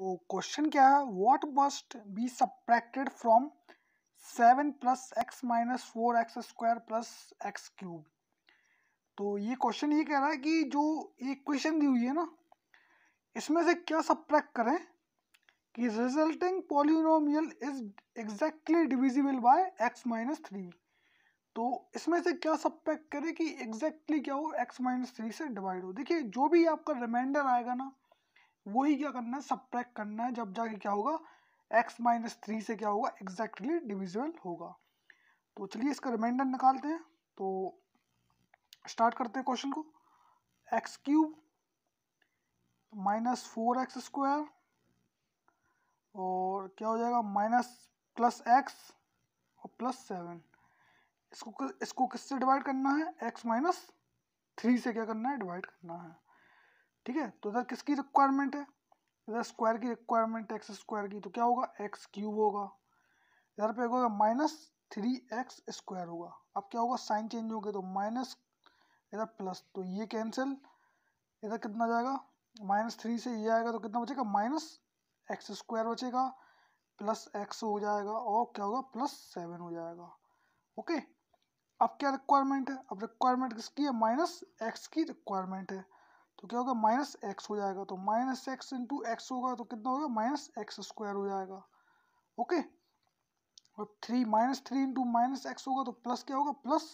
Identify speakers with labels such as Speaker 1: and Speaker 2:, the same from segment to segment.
Speaker 1: तो क्वेश्चन क्या है what must be subtracted from seven plus x minus four x square plus x cube तो ये question ये कह रहा है कि जो इक्वेशन दी हुई है ना इसमें से क्या सब्ट्रैक्ट करें कि resulting polynomial is exactly divisible by x minus three तो इसमें से क्या सब्ट्रैक्ट करें कि एग्जैक्टली exactly क्या हो एक्स माइनस थ्री से डिवाइड हो देखिए जो भी आपका रिमाइंडर आएगा ना वही क्या करना है सब्ट्रैक्ट करना है जब जाके क्या होगा एक्स माइनस थ्री से क्या होगा एग्जैक्टली डिविजिबल होगा तो चलिए इसका रिमाइंडर निकालते हैं तो स्टार्ट करते हैं क्वेश्चन को x cube minus four x square और क्या हो जाएगा माइनस प्लस एक्स और प्लस सेवन इसको इसको किससे डिवाइड करना है एक्स माइनस थ्री से क्या करना है डिवाइड करना है ठीक है तो इधर किसकी रिक्वायरमेंट है इधर स्क्वायर की रिक्वायरमेंट है एक्स स्क्वायर की तो क्या होगा एक्स क्यूब होगा इधर पे होगा माइनस थ्री एक्स स्क्वायर होगा अब क्या होगा साइन चेंज हो गया तो माइनस इधर प्लस तो ये कैंसिल इधर कितना जाएगा माइनस थ्री से ये आएगा तो कितना बचेगा माइनस एक्स स्क्वायर बचेगा प्लस एक्स हो जाएगा और क्या होगा प्लस सेवन हो जाएगा ओके अब क्या रिक्वायरमेंट है अब रिक्वायरमेंट किसकी है माइनस एक्स की रिक्वायरमेंट है तो क्या होगा माइनस एक्स हो जाएगा तो माइनस एक्स इंटू एक्स होगा तो कितना होगा माइनस एक्स स्क्वायर हो जाएगा ओके और three minus three into minus x होगा तो प्लस क्या होगा प्लस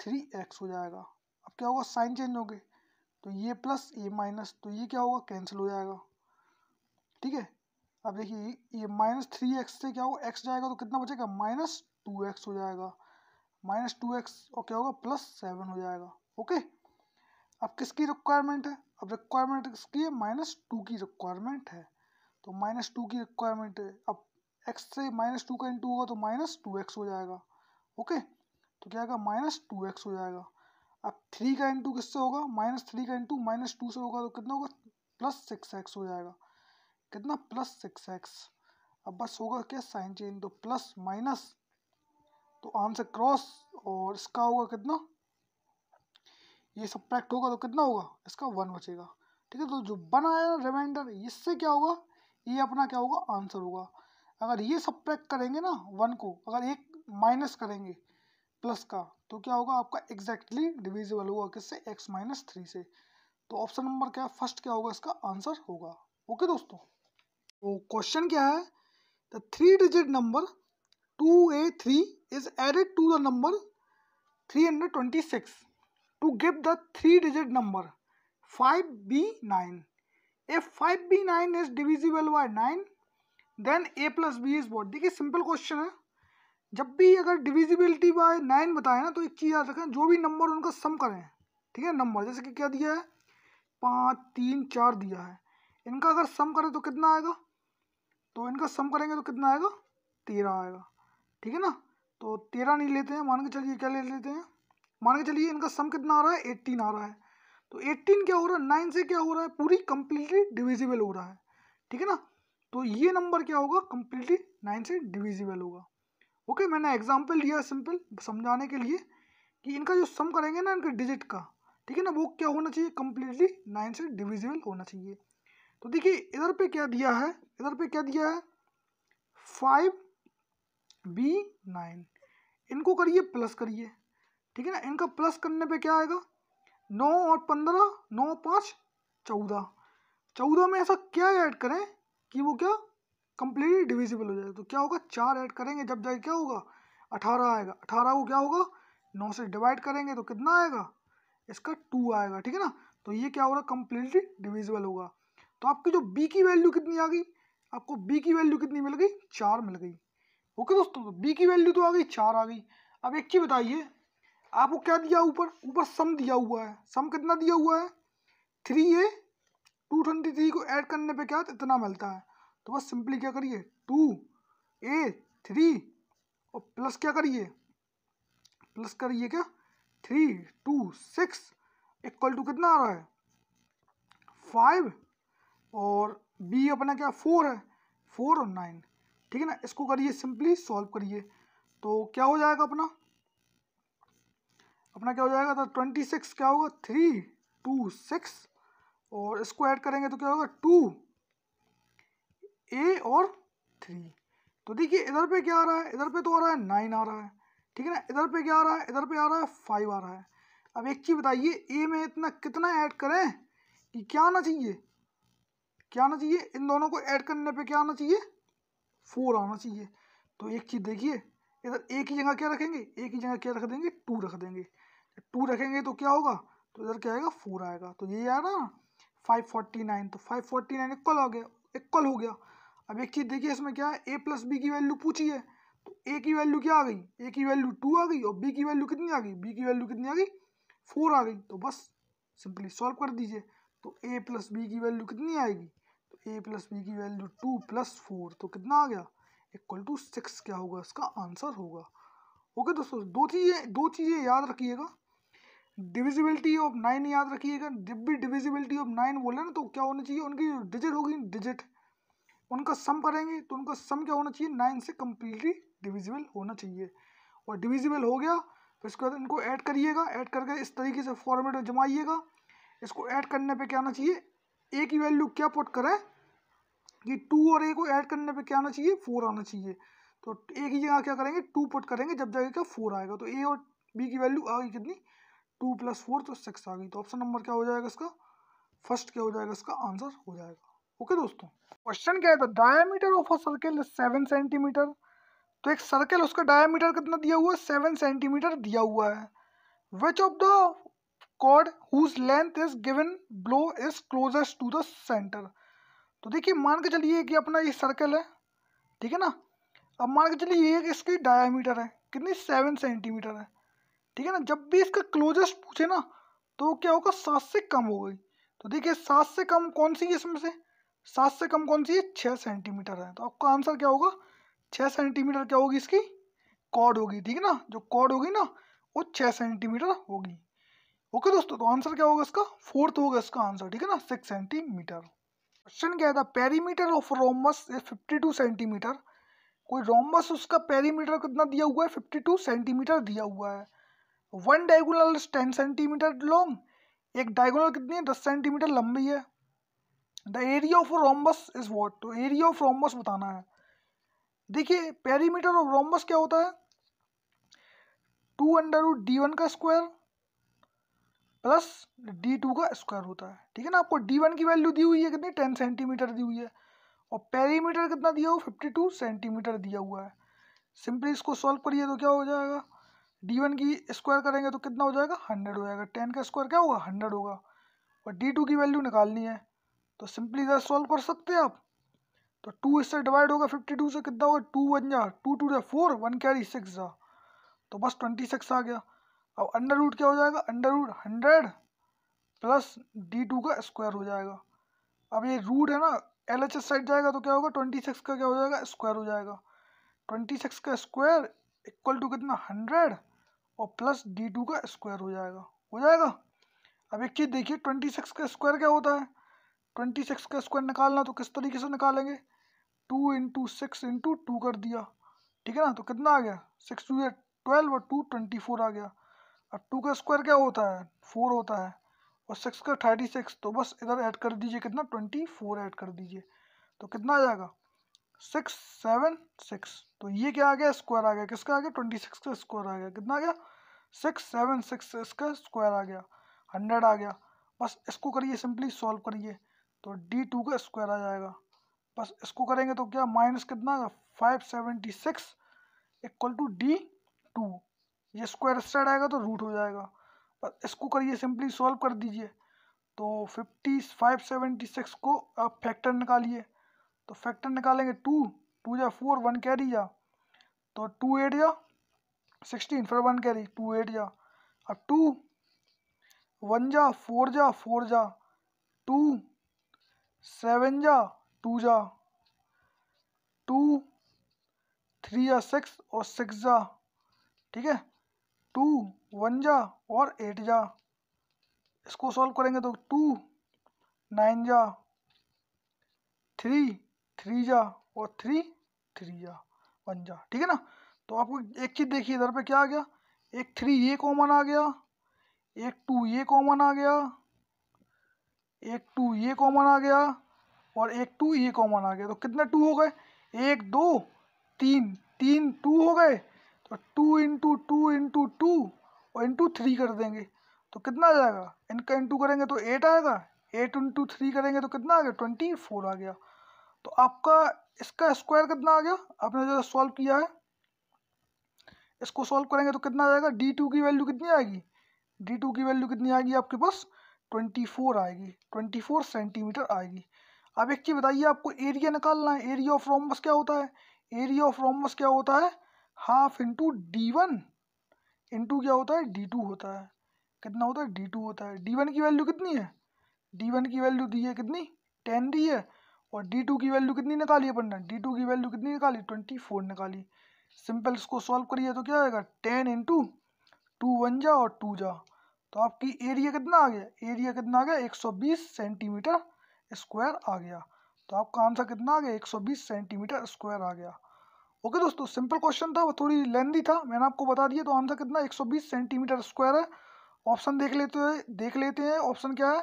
Speaker 1: थ्री एक्स हो जाएगा अब क्या होगा साइन चेंज हो गए तो ये प्लस ये माइनस तो ये क्या होगा कैंसिल हो जाएगा ठीक है अब देखिए ये माइनस थ्री एक्स से क्या होगा एक्स जाएगा तो कितना बचेगा माइनस टू एक्स हो जाएगा माइनस टू एक्स और क्या होगा प्लस सेवन हो जाएगा ओके अब किसकी रिक्वायरमेंट है अब रिक्वायरमेंट किसकी है माइनस टू की रिक्वायरमेंट है तो माइनस टू की रिक्वायरमेंट है अब एक्स से माइनस टू का इंटू होगा तो माइनस टू एक्स हो जाएगा ओके तो क्या आएगा माइनस टू एक्स हो जाएगा अब थ्री का इंटू किससे होगा माइनस थ्री का इंटू माइनस टू से होगा तो कितना होगा प्लस सिक्स एक्स हो जाएगा कितना प्लस सिक्स एक्स अब बस होगा क्या साइन चेंज तो प्लस माइनस तो आंसर क्रॉस और इसका होगा कितना ये सब्ट्रैक्ट होगा तो कितना होगा इसका वन बचेगा ठीक है तो जो वन आया रिमाइंडर इससे क्या होगा ये अपना क्या होगा आंसर होगा अगर ये सब्ट्रैक्ट करेंगे ना वन को अगर एक माइनस करेंगे प्लस का तो क्या होगा आपका एग्जैक्टली डिविजिबल होगा किससे एक्स माइनस थ्री से तो ऑप्शन नंबर क्या फर्स्ट क्या होगा इसका आंसर होगा ओके दोस्तों तो क्वेश्चन क्या है the three digit number two A three is added to the number three hundred twenty six to give the three digit number five B nine A five B nine is divisible by nine then A plus B is what देखिए simple question है जब भी अगर divisibility by nine बताएं ना तो एक चीज़ याद रखें जो भी नंबर उनका सम करें ठीक है नंबर जैसे कि क्या दिया है पाँच तीन चार दिया है इनका अगर सम करें तो कितना आएगा तो इनका सम करेंगे तो कितना आएगा तेरह आएगा ठीक है ना तो तेरह नहीं लेते हैं मान के चलिए क्या ले लेते हैं मान के चलिए इनका सम कितना आ रहा है एट्टीन आ रहा है तो एट्टीन क्या हो रहा है नाइन से क्या हो रहा है पूरी कंप्लीटली डिविजिबल हो रहा है ठीक है ना तो ये नंबर क्या होगा कंप्लीटली नाइन से डिविजिबल होगा ओके मैंने एग्जाम्पल लिया सिंपल समझाने के लिए कि इनका जो सम करेंगे ना इनके डिजिट का ठीक है ना वो क्या होना चाहिए कम्प्लीटली नाइन से डिविजिबल होना चाहिए तो देखिए इधर पे क्या दिया है इधर पे क्या दिया है फाइव बी नाइन इनको करिए प्लस करिए ठीक है ना इनका प्लस करने पे क्या आएगा नौ और पंद्रह नौ पाँच चौदह चौदह में ऐसा क्या ऐड करें कि वो क्या कम्प्लीटली डिविजिबल हो जाए तो क्या होगा चार ऐड करेंगे जब जाए क्या होगा अठारह आएगा अठारह को क्या होगा नौ से डिवाइड करेंगे तो कितना आएगा इसका टू आएगा ठीक है ना तो ये क्या होगा कम्प्लीटली डिविजिबल होगा तो आपकी जो बी की वैल्यू कितनी आ गई आपको बी की वैल्यू कितनी मिल गई चार मिल गई ओके दोस्तों तो बी की वैल्यू तो आ गई चार आ गई अब एक चीज़ बताइए आपको क्या दिया ऊपर ऊपर सम दिया हुआ है सम कितना दिया हुआ है three A two twenty three को ऐड करने पे क्या इतना मिलता है तो बस सिंपली क्या करिए टू ए थ्री और प्लस क्या करिए प्लस करिए क्या three two six equal to कितना आ रहा है फाइव और बी अपना क्या फोर है फोर और नाइन ठीक है ना इसको करिए सिंपली सॉल्व करिए तो क्या हो जाएगा अपना अपना क्या हो जाएगा तो ट्वेंटी सिक्स क्या होगा थ्री टू सिक्स और इसको ऐड करेंगे तो क्या होगा टू ए और थ्री तो देखिए इधर पे क्या आ रहा है इधर पे तो आ रहा है नाइन आ रहा है ठीक है ना इधर पे क्या आ रहा है इधर पे आ रहा है फाइव आ रहा है अब एक चीज़ बताइए ए में इतना कितना ऐड करें कि क्या आना चाहिए क्या आना चाहिए इन दोनों को ऐड करने पे क्या आना चाहिए फोर आना चाहिए तो एक चीज़ देखिए इधर एक ही जगह क्या रखेंगे एक ही जगह क्या रख देंगे टू रख देंगे टू रखेंगे तो क्या होगा तो इधर क्या आएगा फोर आएगा तो ये आ रहा फाइव फोर्टी नाइन तो फाइव फोर्टी नाइन इक्वल हो गया इक्वल हो गया अब एक चीज़ देखिए इसमें क्या है ए प्लस बी की वैल्यू पूछी है तो ए की वैल्यू क्या आ गई ए की वैल्यू टू आ गई और बी की वैल्यू कितनी आ गई बी की वैल्यू कितनी आ गई फोर आ गई तो बस सिंपली सॉल्व कर दीजिए तो ए प्लस बी की वैल्यू कितनी आएगी तो ए प्लस बी की वैल्यू टू प्लस फोर तो कितना आ गया इक्वल टू सिक्स क्या होगा इसका आंसर होगा ओके दोस्तों दो चीज़ें दो चीज़ें याद रखिएगा डिविजिबिलिटी ऑफ नाइन याद रखिएगा जब भी डिविजिबिलिटी ऑफ नाइन बोले ना तो क्या होना चाहिए उनकी जो डिजिट होगी डिजिट उनका सम करेंगे तो उनका सम क्या होना चाहिए नाइन से कम्प्लीटली डिविजिबल होना चाहिए और डिविजिबल हो गया तो इसके बाद इनको ऐड करिएगा ऐड करके इस तरीके से फॉर्मेट में जमाइएगा इसको ऐड करने पे क्या आना चाहिए ए की वैल्यू क्या पुट करें कि टू और ए को ऐड करने पे क्या आना चाहिए फोर आना चाहिए तो ए की जगह क्या करेंगे टू पुट करेंगे जब जाएगा क्या फोर आएगा तो ए और बी की वैल्यू आ गई कितनी टू प्लस फोर तो सिक्स आ गई तो ऑप्शन नंबर क्या हो जाएगा इसका फर्स्ट क्या हो जाएगा इसका आंसर हो जाएगा ओके दोस्तों क्वेश्चन क्या है the diameter of a circle seven centimetre तो एक सर्कल उसका डायमीटर कितना दिया हुआ है सेवन सेंटीमीटर दिया हुआ है which of the chord whose length is given below is closest to the centre तो देखिए मान के चलिए कि अपना ये सर्कल है ठीक है ना अब मान के चलिए ये इसकी डायमीटर है कितनी सेवन सेंटीमीटर है ठीक है ना जब भी इसका क्लोजेस्ट पूछे ना तो क्या होगा सात से कम हो गई तो देखिए सात से कम कौन सी है इसमें से सात से कम कौन सी है छः सेंटीमीटर है तो आपका आंसर क्या होगा छः सेंटीमीटर क्या होगी इसकी कॉड होगी ठीक है ना जो कॉड होगी ना वो छः सेंटीमीटर होगी ओके दोस्तों तो आंसर क्या होगा इसका फोर्थ होगा इसका आंसर ठीक है ना सिक्स सेंटीमीटर क्वेश्चन क्या था perimeter of rhombus is fifty two centimetre कोई रोमस उसका पेरीमीटर कितना दिया हुआ है फिफ्टी टू सेंटीमीटर दिया हुआ है one diagonal ten centimetre long एक डायगोनल कितनी है दस सेंटीमीटर लंबी है the area of rhombus is what तो एरिया ऑफ रोम्बस बताना है देखिए पेरीमीटर ऑफ रोम्बस क्या होता है two under root D one का स्क्वायर प्लस डी टू का स्क्वायर होता है ठीक है ना आपको डी वन की वैल्यू दी हुई है कितनी टेन सेंटीमीटर दी हुई है और पेरीमीटर कितना दिया हुआ फिफ्टी टू सेंटीमीटर दिया हुआ है सिंपली इसको सॉल्व करिए तो क्या हो जाएगा डी वन की स्क्वायर करेंगे तो कितना हो जाएगा हंड्रेड हो जाएगा टेन का स्क्वायर क्या होगा हंड्रेड होगा और डी टू की वैल्यू निकालनी है तो सिंपली इधर सॉल्व कर सकते हैं आप तो टू इससे डिवाइड होगा फिफ्टी टू से कितना होगा टू वन जा टू टू जा फोर वन कैरी सिक्स जा तो बस ट्वेंटी सिक्स आ गया अब अंडर रूट क्या हो जाएगा under root hundred plus D two का स्क्वायर हो जाएगा अब ये रूट है ना एल एच एस साइड जाएगा तो क्या होगा ट्वेंटी सिक्स का क्या हो जाएगा स्क्वायर हो जाएगा ट्वेंटी सिक्स का स्क्वायर इक्वल टू कितना हंड्रेड और प्लस डी टू का स्क्वायर हो जाएगा हो जाएगा अब एक चीज़ देखिए ट्वेंटी सिक्स का स्क्वायर क्या होता है ट्वेंटी सिक्स का स्क्वायर निकालना तो किस तरीके से निकालेंगे two into six into two कर दिया ठीक है ना तो कितना आ गया सिक्स टू ट्वेल्व और टू ट्वेंटी फोर आ गया और टू का स्क्वायर क्या होता है फोर होता है और सिक्स का थर्टी सिक्स तो बस इधर ऐड कर दीजिए कितना ट्वेंटी फोर ऐड कर दीजिए तो कितना आ जाएगा सिक्स सेवन सिक्स तो ये क्या आ गया स्क्वायर आ गया किसका आ गया ट्वेंटी सिक्स का स्क्वायर आ गया कितना आ गया सिक्स सेवन सिक्स इसका स्क्वायर आ गया हंड्रेड आ गया बस इसको करिए सिंपली सॉल्व करिए तो डी टू का स्क्वायर आ जाएगा बस इसको करेंगे तो क्या माइनस कितना five seventy six equal to D two ये स्क्वायर इस साइड आएगा तो रूट हो जाएगा बस इसको करिए सिंपली सॉल्व कर दीजिए तो फिफ्टी फाइव सेवेंटी सिक्स को आप फैक्टर निकालिए तो फैक्टर निकालेंगे टू टू या फोर वन कैरी दीजा तो टू एट या सिक्सटीन फिर वन कैरी टू एट जा अब टू वन जा फोर जा फोर जा टू सेवन जा टू जा टू थ्री जा सिक्स और सिक्स जा ठीक है टू वन जा और एट जा इसको सॉल्व करेंगे तो टू नाइन जा थ्री थ्री जा और थ्री थ्री जा वन जा ठीक है ना तो आपको एक चीज़ देखिए इधर पे क्या आ गया एक थ्री ये कॉमन आ गया एक टू ये कॉमन आ गया एक टू ये कॉमन आ गया और एक टू ये कॉमन आ गया तो कितने टू हो गए एक दो तीन तीन टू हो गए तो two into two into two और इंटू थ्री कर देंगे तो कितना आ जाएगा इनका इंटू करेंगे तो एट आएगा एट इंटू थ्री करेंगे तो कितना आ गया ट्वेंटी फोर आ गया तो आपका इसका स्क्वायर कितना आ गया आपने जो सॉल्व किया है इसको सॉल्व करेंगे तो कितना जाएगा डी टू की वैल्यू कितनी आएगी डी टू की वैल्यू कितनी आएगी आपके पास ट्वेंटी फोर आएगी ट्वेंटी फोर सेंटीमीटर आएगी अब एक चीज़ बताइए आपको एरिया निकालना है एरिया ऑफ रोमबस क्या होता है एरिया ऑफ रोमबस क्या होता है half into D one into क्या होता है डी टू होता है कितना होता है डी टू होता है डी वन की वैल्यू कितनी है डी वन की वैल्यू दी है कितनी टेन दी है और डी टू की वैल्यू कितनी निकाली अपन ने डी टू की वैल्यू कितनी निकाली ट्वेंटी फोर निकाली सिंपल इसको सॉल्व करिए तो क्या आएगा टेन इंटू टू वन जा और टू जा तो आपकी एरिया कितना आ गया एरिया कितना आ गया बीस सेंटीमीटर स्क्वायर आ गया तो आपका आंसर कितना आ गया बीस सेंटीमीटर स्क्वायर आ गया ओके दोस्तों सिंपल क्वेश्चन था वो थोड़ी लेंदी था मैंने आपको बता दिया तो आंसर कितना 120 सेंटीमीटर स्क्वायर है ऑप्शन देख लेते हैं देख लेते हैं ऑप्शन क्या है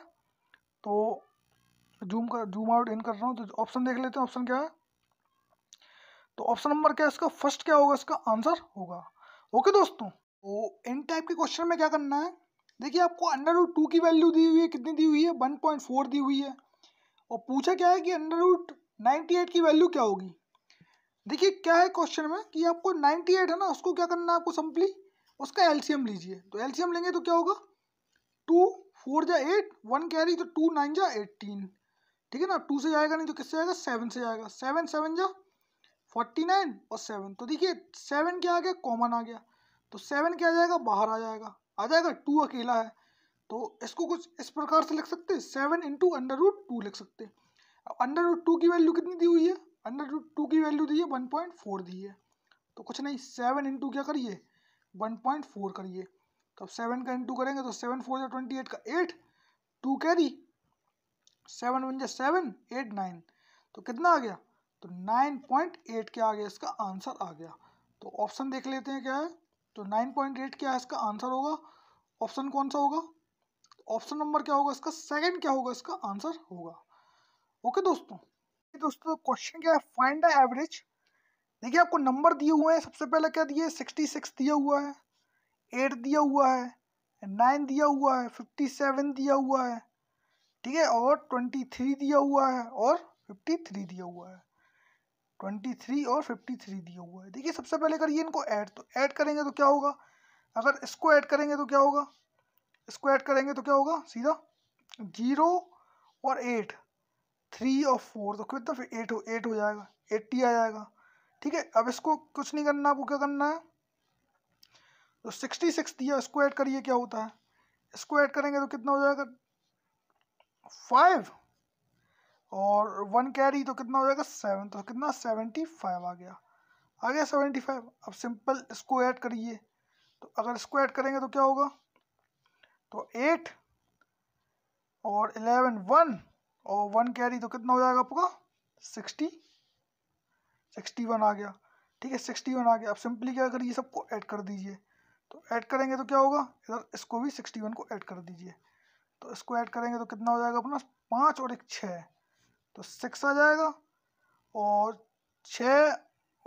Speaker 1: तो जूम कर जूम आउट इन कर रहा हूँ तो ऑप्शन देख लेते हैं ऑप्शन क्या है तो ऑप्शन नंबर क्या इसका फर्स्ट क्या होगा इसका आंसर होगा ओके दोस्तों तो इन टाइप के क्वेश्चन में क्या करना है देखिए आपको अंडर रूट टू की वैल्यू दी हुई है कितनी दी हुई है वन पॉइंट फोर दी हुई है और पूछा क्या है कि अंडर रूट नाइन्टी एट की वैल्यू क्या होगी देखिए क्या है क्वेश्चन में कि आपको नाइन्टी एट है ना उसको क्या करना है आपको सिंपली उसका एलसीएम लीजिए तो एलसीएम लेंगे तो क्या होगा टू फोर जा एट वन कैरी तो टू नाइन जा एटीन ठीक है ना टू से जाएगा नहीं तो किससे जाएगा सेवन से जाएगा सेवन सेवन जा फोर्टी नाइन और सेवन तो देखिए सेवन क्या आ गया कॉमन आ गया तो सेवन क्या आ जाएगा बाहर आ जाएगा आ जाएगा टू अकेला है तो इसको कुछ इस प्रकार से लिख सकते हैं seven into under root two लिख सकते हैं अब अंडर रूट टू की वैल्यू कितनी दी हुई है अंडर रूट टू की वैल्यू दी है वन पॉइंट फोर दी है तो कुछ नहीं सेवन इंटू क्या करिए वन पॉइंट फोर करिए तो अब सेवन का इंटू करेंगे तो सेवन फोर या ट्वेंटी एट का eight two carry seven one या सेवन एट नाइन तो कितना आ गया तो 9.8 क्या आ गया इसका आंसर आ गया तो ऑप्शन देख लेते हैं क्या है तो 9.8 क्या है इसका आंसर होगा ऑप्शन कौन सा होगा ऑप्शन नंबर क्या होगा इसका सेकंड क्या होगा इसका आंसर होगा ओके दोस्तों दोस्तों क्वेश्चन क्या है फाइंड द एवरेज देखिए आपको नंबर दिए हुए हैं सबसे पहले क्या दिए सिक्सटी सिक्स दिया हुआ है एट दिया हुआ है नाइन दिया हुआ है फिफ्टी सेवन दिया हुआ है ठीक है और ट्वेंटी थ्री दिया हुआ है और फिफ्टी थ्री दिया हुआ है ट्वेंटी थ्री और फिफ्टी थ्री दिया हुआ है देखिए सबसे पहले करिए इनको ऐड तो ऐड करेंगे तो क्या होगा अगर इसको ऐड करेंगे तो क्या होगा इसको ऐड करेंगे तो क्या होगा सीधा जीरो और एट थ्री और फोर तो कितना फिर एट हो एट हो जाएगा एट्टी आ जाएगा ठीक है अब इसको कुछ नहीं करना आपको क्या करना है तो सिक्सटी सिक्स दिया इसको ऐड करिए क्या होता है इसको ऐड करेंगे तो कितना हो जाएगा फाइव और वन कैरी तो कितना हो जाएगा सेवन तो कितना सेवेंटी फाइव आ गया आ गया सेवेंटी फाइव अब सिंपल इसको ऐड करिए तो अगर इसको ऐड करेंगे तो क्या होगा तो एट और इलेवन वन और वन कैरी तो कितना हो जाएगा आपका सिक्सटी सिक्सटी वन आ गया ठीक है सिक्सटी वन आ गया अब सिंपली क्या करिए सबको ऐड कर दीजिए तो ऐड करेंगे तो क्या होगा इधर इसको भी सिक्सटी वन को ऐड कर दीजिए तो इसको ऐड करेंगे तो कितना हो जाएगा अपना पाँच और एक छः तो सिक्स आ जाएगा और छ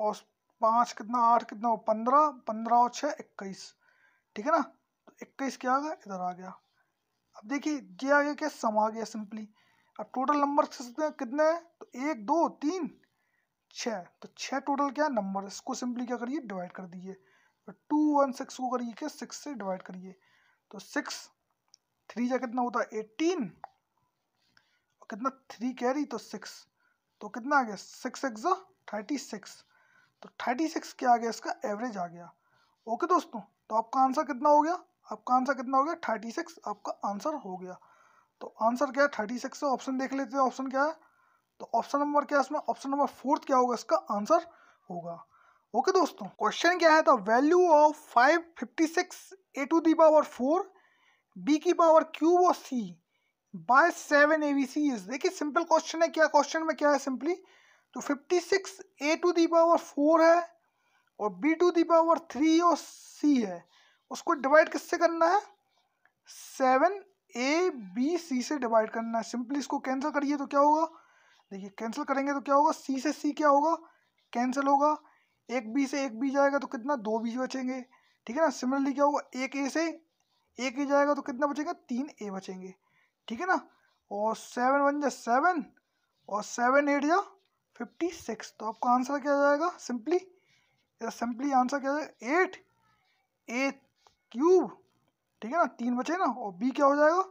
Speaker 1: और पाँच कितना आठ कितना हो पंद्रह पंद्रह और छः इक्कीस ठीक है ना तो इक्कीस क्या आ गया इधर आ गया अब देखिए ये आ गया क्या सम आ गया सिंपली अब टोटल नंबर कितने हैं तो एक दो तीन छः तो छः टोटल क्या है नंबर इसको सिंपली क्या करिए डिवाइड कर दीजिए तो टू वन सिक्स को करिए क्या सिक्स से डिवाइड करिए तो सिक्स थ्री जा कितना होता है एटीन कितना थ्री कैरी तो सिक्स तो कितना आ गया सिक्स एक्स थर्टी सिक्स तो थर्टी सिक्स क्या आ गया इसका एवरेज आ गया ओके दोस्तों तो आपका आंसर कितना हो गया आपका आंसर कितना हो गया थर्टी सिक्स आपका आंसर हो गया तो आंसर क्या है थर्टी सिक्स ऑप्शन देख लेते हैं ऑप्शन क्या है तो ऑप्शन नंबर क्या है इसमें ऑप्शन नंबर फोर्थ क्या होगा इसका आंसर होगा ओके दोस्तों क्वेश्चन क्या है the value of five fifty six A to the power four B की पावर क्यूब और C by seven A B C is देखिए सिंपल क्वेश्चन है क्या क्वेश्चन में क्या है सिंपली तो fifty six A to the power four है और B to the power three और सी है उसको डिवाइड किससे करना है सेवन ए बी सी से डिवाइड करना है सिंपली इसको कैंसिल करिए तो क्या होगा देखिए कैंसिल करेंगे तो क्या होगा सी से सी क्या होगा कैंसिल होगा एक बी से एक बी जाएगा तो कितना दो बी बचेंगे ठीक है ना सिमिलरली क्या होगा एक ए से एक ए जाएगा तो कितना बचेगा तीन ए बचेंगे ठीक है ना और सेवन वन जा सेवन और सेवन एट जा फिफ्टी सिक्स तो आपका आंसर क्या जाएगा सिंपली इसका सिंपली आंसर क्या जाएगा एट एट क्यूब ठीक है ना तीन बचे ना और बी क्या हो जाएगा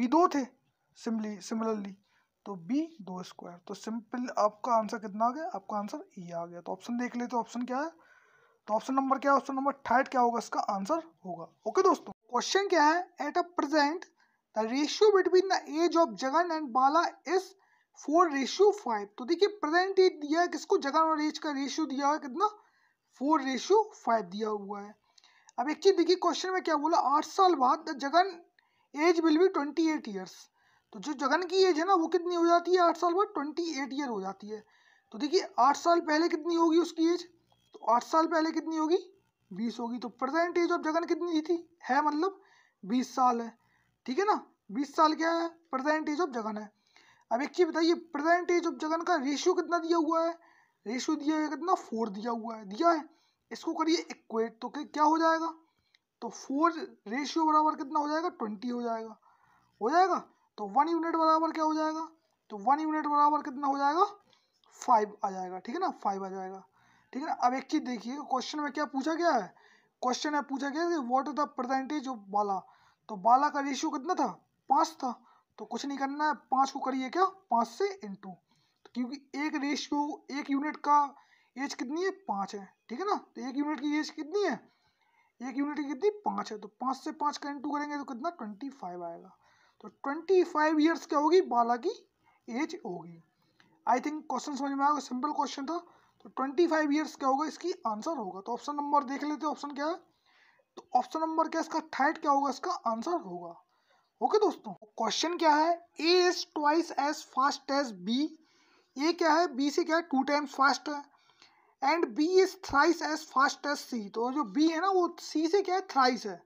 Speaker 1: बी दो थे सिम्पली सिमिलरली तो बी दो स्क्वायर तो सिंपल आपका आंसर कितना आ गया आपका आंसर ई आ गया तो ऑप्शन देख लेते तो ऑप्शन क्या है तो ऑप्शन नंबर क्या है ऑप्शन नंबर थर्ड क्या होगा इसका आंसर होगा ओके दोस्तों क्वेश्चन क्या है at a present the ratio between the age of Jagan and Bala is four ratio five तो देखिए प्रेजेंट एज दिया है किसको जगन और एज का रेशियो दिया हुआ है कितना फोर रेशियो फाइव दिया हुआ है अब एक चीज़ देखिए क्वेश्चन में क्या बोला आठ साल बाद the Jagan age will be twenty eight years तो जो जगन की एज है ना वो कितनी हो जाती है आठ साल बाद ट्वेंटी एट ईयर हो जाती है तो देखिए आठ साल पहले कितनी होगी उसकी एज तो आठ साल पहले कितनी होगी बीस होगी तो प्रेजेंट एज ऑफ जगन कितनी थी है मतलब बीस साल है ठीक है ना बीस साल क्या है प्रेजेंट एज ऑफ जगन है अब एक चीज़ बताइए प्रेजेंट एज ऑफ जगन का रेशियो कितना दिया हुआ है रेशियो दिया हुआ कितना फोर दिया हुआ है दिया है इसको करिए इक्वेट तो क्या हो जाएगा तो फोर रेशियो बराबर कितना हो जाएगा ट्वेंटी हो जाएगा हो जाएगा तो वन यूनिट बराबर क्या हो जाएगा तो वन यूनिट बराबर कितना हो जाएगा फाइव आ जाएगा ठीक है ना फाइव आ जाएगा ठीक है ना अब एक चीज़ देखिए क्वेश्चन में क्या पूछा गया है क्वेश्चन में पूछा गया है what is the percentage of Bala तो बाला का रेशियो कितना था पाँच था तो कुछ नहीं करना है पाँच को करिए क्या पाँच से इंटू तो क्योंकि एक रेशियो एक यूनिट का एज कितनी है पाँच है ठीक है ना तो एक यूनिट की एज कितनी है एक यूनिट की कितनी पाँच है तो पाँच से पाँच का इंटू करेंगे तो कितना ट्वेंटी फाइव आएगा तो ट्वेंटी फाइव ईयर्स क्या होगी बाला की एज होगी आई थिंक क्वेश्चन समझ में आएगा सिंपल क्वेश्चन था तो ट्वेंटी फाइव ईयर्स क्या होगा इसकी आंसर होगा तो ऑप्शन नंबर देख लेते हैं ऑप्शन क्या है तो ऑप्शन नंबर क्या इसका थर्ड क्या होगा इसका आंसर होगा ओके दोस्तों क्वेश्चन क्या है A is twice as fast as B A क्या है बी से क्या है टू टाइम्स फास्ट है and B is thrice as fast as C तो जो बी है ना वो सी से क्या है थ्राइस है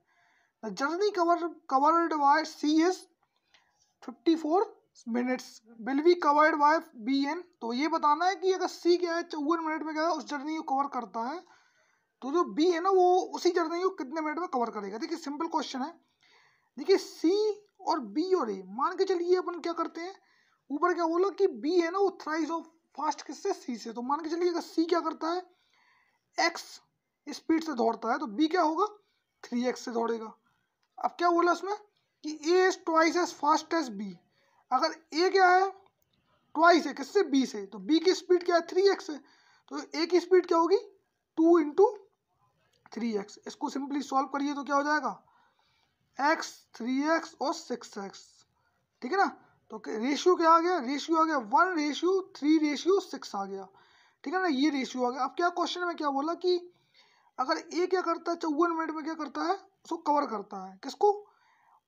Speaker 1: journey cover covered by C is fifty four minutes will be covered by B in तो ये बताना है कि अगर सी क्या है चौवन मिनट में क्या है उस जर्नी को कवर करता है तो जो बी है ना वो उसी जर्नी को कितने मिनट में कवर करेगा देखिए सिंपल क्वेश्चन है देखिए सी और बी और ए मान के चलिए अपन क्या करते हैं ऊपर क्या बोला कि बी है ना वो थ्राइस ऑफ फास्ट किससे सी से तो मान के चलिए अगर सी क्या करता है एक्स स्पीड से दौड़ता है तो बी क्या होगा थ्री एक्स से दौड़ेगा अब क्या बोला उसमें कि A as twice as fast as B अगर ए क्या है ट्वाइस है किससे बी से तो बी की स्पीड क्या है थ्री एक्स है तो ए की स्पीड क्या होगी टू इंटू थ्री एक्स इसको सिंपली सॉल्व करिए तो क्या हो जाएगा एक्स थ्री एक्स और सिक्स एक्स ठीक है ना तो रेशियो क्या आ गया रेशियो आ गया one ratio three ratio six आ गया ठीक है ना ये रेशियो आ गया अब क्या क्वेश्चन में क्या बोला कि अगर ए क्या करता है चौवन मिनट में क्या करता है उसको कवर करता है किसको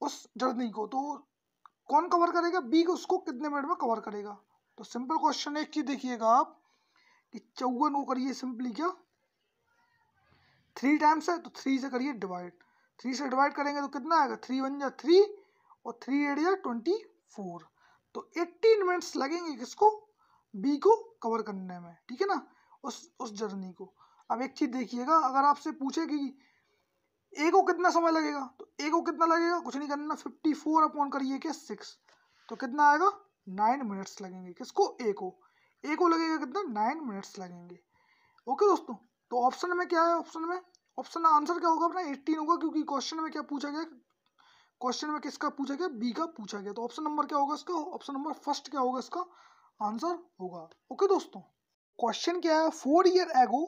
Speaker 1: उस जर्नी को तो कौन कवर करेगा बी को उसको कितने मिनट में कवर करेगा तो सिंपल क्वेश्चन एक चीज़ देखिएगा आप कि चौवन को करिए सिंपली क्या थ्री टाइम्स है तो थ्री से करिए डिवाइड थ्री से डिवाइड करेंगे तो कितना आएगा थ्री वन या थ्री और थ्री एट या ट्वेंटी फोर तो एट्टीन मिनट्स लगेंगे किसको बी को कवर करने में ठीक है ना उस उस जर्नी को अब एक चीज़ देखिएगा अगर आपसे पूछे कि ए को कितना समय लगेगा तो ए को कितना लगेगा कुछ नहीं करना फिफ्टी फोर अपॉन करिए क्या सिक्स तो कितना आएगा नाइन मिनट्स लगेंगे किसको ए को ए को लगेगा कितना नाइन मिनट्स लगेंगे ओके दोस्तों तो ऑप्शन में क्या है ऑप्शन में ऑप्शन आंसर क्या होगा अपना एट्टीन होगा क्योंकि क्वेश्चन में क्या पूछा गया क्वेश्चन में किसका पूछा गया बी का पूछा गया तो ऑप्शन नंबर क्या होगा इसका ऑप्शन नंबर फर्स्ट क्या होगा इसका आंसर होगा ओके दोस्तों क्वेश्चन क्या है फोर ईयर एगो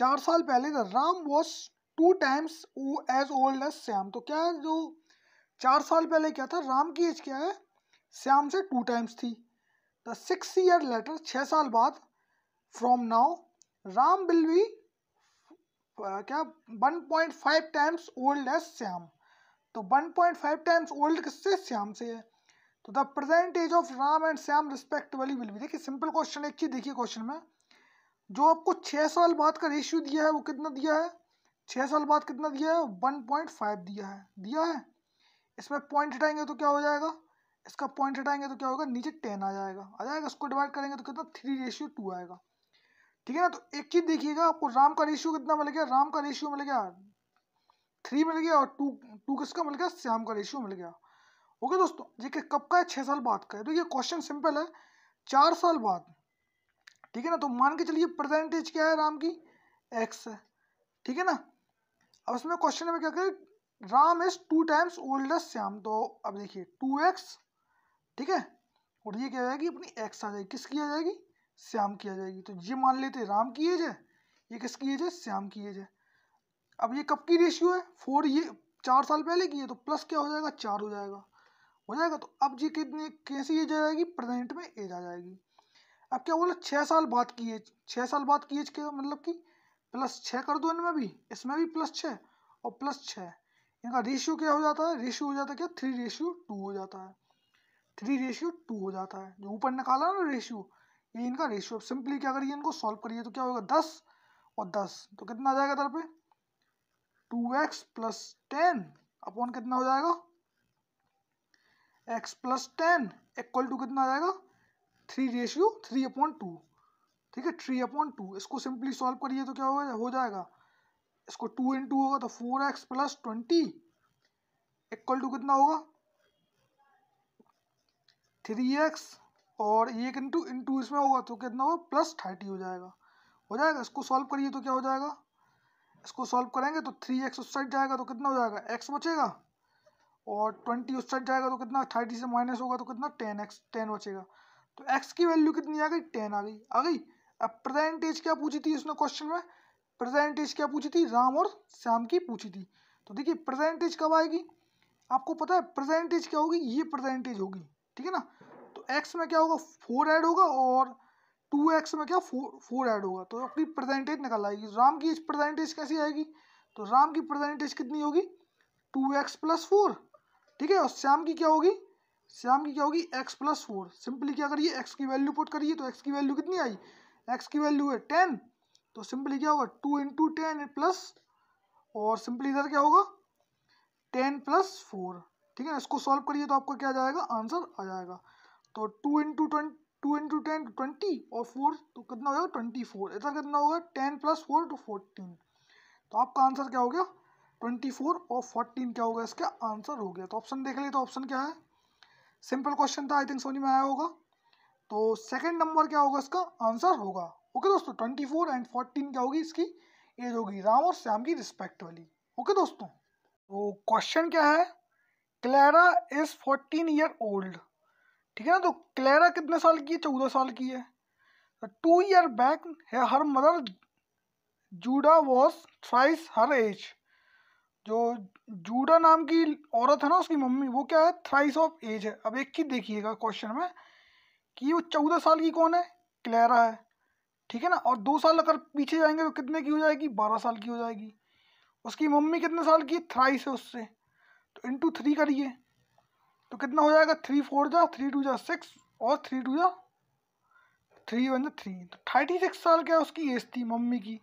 Speaker 1: चार साल पहले Ram was two times as old as Shyam तो क्या है जो चार साल पहले क्या था राम की एज क्या है श्याम से टू टाइम्स थी द सिक्स ईयर लेटर छः साल बाद from now Ram will be क्या 1.5 टाइम्स ओल्ड है श्याम तो 1.5 टाइम्स ओल्ड किससे श्याम से तो है तो the present age of Ram and Shyam respectively will be देखिए सिंपल क्वेश्चन एक चीज़ देखिए क्वेश्चन में जो आपको छः साल बाद का रेशियो दिया है वो कितना दिया है छः साल बाद कितना दिया है वन पॉइंट फाइव दिया है दिया है इसमें पॉइंट हटाएंगे तो क्या हो जाएगा इसका पॉइंट हटाएंगे तो क्या होगा नीचे टेन आ जाएगा आ जाएगा इसको डिवाइड करेंगे तो कितना थ्री रेशियो टू आएगा ठीक है ना तो एक चीज़ देखिएगा आपको राम का रेशियो कितना मिल गया राम का रेशियो मिल गया थ्री मिल गया और टू टू किसका मिल गया श्याम का रेशियो मिल गया ओके दोस्तों देखिए कब का है छह साल बाद का है तो ये क्वेश्चन सिंपल है चार साल बाद ठीक है ना तो मान के चलिए परसेंटेज क्या है राम की एक्स है ठीक है ना अब इसमें क्वेश्चन में क्या करें Ram is two times old as Shyam तो अब देखिए टू एक्स ठीक है और ये क्या जाएगी अपनी एक्स आ जाएगी किसकी आ जाएगी श्याम की आ जाएगी तो ये मान लेते राम की एज है ये किसकी एज है श्याम की एज है अब ये कब की रेशियो है फोर ये चार साल पहले की है तो प्लस क्या हो जाएगा चार हो जाएगा हो जाएगा तो अब ये कितने कैसी एज आ जाएगी प्रेजेंट में एज आ जाएगी अब क्या बोला छः साल बाद की एज छः साल बाद की एज क्या मतलब कि प्लस छः कर दो इनमें भी इसमें भी प्लस छः और प्लस छः इनका रेशियो क्या हो जाता है रेशियो हो जाता है क्या थ्री रेशियो टू हो जाता है थ्री रेशियो टू हो जाता है जो ऊपर निकाला ना रेशियो ये इनका रेशियो सिंपली क्या करिए इनको सॉल्व करिए तो क्या होगा दस और दस तो कितना आ जाएगा इधर पे two x plus ten upon कितना हो जाएगा X plus ten equal to कितना आ जाएगा three ratio three upon two ठीक है थ्री अपॉन टू इसको सिंपली सॉल्व करिए तो क्या होगा हो जाएगा इसको टू इन टू होगा तो four x plus twenty equal to कितना होगा थ्री एक्स और एक इंटू इंटू इसमें होगा तो कितना होगा प्लस थर्टी हो जाएगा हो जाएगा इसको सॉल्व करिए तो क्या हो जाएगा इसको सॉल्व करेंगे तो थ्री एक्स उस साइड जाएगा तो कितना हो जाएगा एक्स बचेगा और ट्वेंटी उस साइड जाएगा तो कितना थर्टी से माइनस होगा तो कितना टेन एक्स टेन बचेगा तो एक्स की वैल्यू कितनी आ गई टेन आ गई आ गई अब प्रेजेंटेज क्या पूछी थी उसने क्वेश्चन में प्रेजेंटेज क्या पूछी थी राम और श्याम की पूछी थी तो देखिए प्रजेंटेज कब आएगी आपको पता है प्रेजेंटेज क्या होगी ये प्रेजेंटेज होगी ठीक है ना एक्स में क्या होगा फोर ऐड होगा और टू एक्स में क्या फोर फोर ऐड होगा तो अपनी परसेंटेज निकल आएगी राम की परसेंटेज कैसी आएगी तो राम की परसेंटेज कितनी होगी टू एक्स प्लस फोर ठीक है और श्याम की क्या होगी श्याम की क्या होगी एक्स प्लस फोर सिंपली क्या करिए एक्स की वैल्यू पुट करिए तो एक्स की वैल्यू कितनी आई एक्स की वैल्यू है टेन तो सिंपली क्या होगा टू इंटू टेन प्लस और सिंपली इधर क्या होगा टेन प्लस फोर ठीक है इसको सॉल्व करिए तो आपका क्या आ जाएगा आंसर आ जाएगा तो two into two into ten twenty और फोर तो कितना हो जाएगा ट्वेंटी फोर इधर कितना होगा ten plus four two fourteen तो आपका आंसर क्या हो गया ट्वेंटी फोर और फोर्टीन क्या होगा इसका आंसर हो गया तो ऑप्शन देख लिए तो ऑप्शन क्या है सिंपल क्वेश्चन था आई थिंक सोनी में आया होगा तो सेकेंड नंबर क्या होगा इसका आंसर होगा ओके दोस्तों ट्वेंटी फोर एंड फोर्टीन क्या होगी इसकी एज होगी राम और श्याम की रिस्पेक्ट वाली ओके दोस्तों तो क्वेश्चन क्या है Clara is fourteen year old ठीक है ना तो क्लेरा कितने साल की है चौदह साल की है टू ईयर बैक है her mother Judah was thrice her age जो जूडा नाम की औरत है ना उसकी मम्मी वो क्या है थ्राइस ऑफ एज है अब एक ही देखिएगा क्वेश्चन में कि वो चौदह साल की कौन है क्लेरा है ठीक है ना और दो साल अगर पीछे जाएंगे तो कितने की हो जाएगी बारह साल की हो जाएगी उसकी मम्मी कितने साल की थ्राइस है उससे तो इंटू थ्री करिए तो कितना हो जाएगा थ्री फोर जा थ्री टू जा सिक्स और थ्री टू जा थ्री वन जा थ्री तो थर्टी सिक्स साल क्या उसकी एज थी मम्मी की